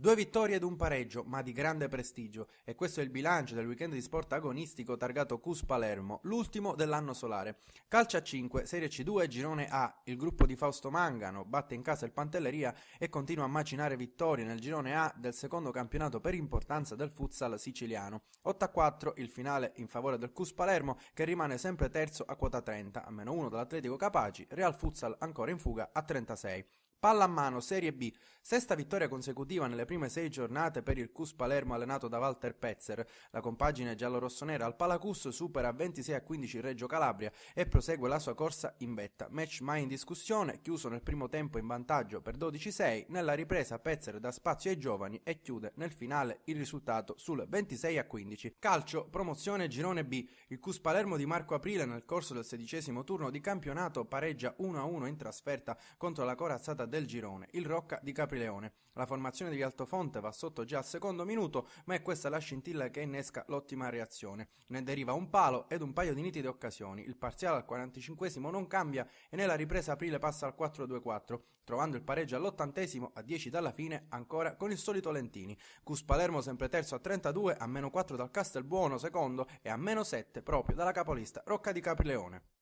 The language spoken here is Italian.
Due vittorie ed un pareggio, ma di grande prestigio, e questo è il bilancio del weekend di sport agonistico targato Cus Palermo, l'ultimo dell'anno solare. Calcia 5, Serie C2, Girone A. Il gruppo di Fausto Mangano batte in casa il Pantelleria e continua a macinare vittorie nel Girone A del secondo campionato per importanza del futsal siciliano. 8-4 il finale in favore del Cus Palermo, che rimane sempre terzo a quota 30, a meno 1 dall'Atletico Capaci, Real Futsal ancora in fuga a 36. Palla a mano, Serie B, sesta vittoria consecutiva nelle prime sei giornate per il Cus Palermo allenato da Walter Pezzer. La compagine giallo-rossonera al Palacus supera 26 a 15 Reggio Calabria e prosegue la sua corsa in vetta. Match mai in discussione, chiuso nel primo tempo in vantaggio per 12-6, nella ripresa Pezzer dà spazio ai giovani e chiude nel finale il risultato sul 26 a 15. Calcio, promozione girone B. Il Cus Palermo di Marco Aprile nel corso del sedicesimo turno di campionato pareggia 1 a 1 in trasferta contro la corazzata del girone, il Rocca di Caprileone. La formazione di Altofonte va sotto già al secondo minuto, ma è questa la scintilla che innesca l'ottima reazione. Ne deriva un palo ed un paio di nitide occasioni. Il parziale al 45 non cambia e nella ripresa aprile passa al 4-2-4, trovando il pareggio all'ottantesimo a 10 dalla fine ancora con il solito Lentini. Cus Palermo sempre terzo a 32, a meno 4 dal Castelbuono secondo e a meno 7 proprio dalla capolista Rocca di Caprileone.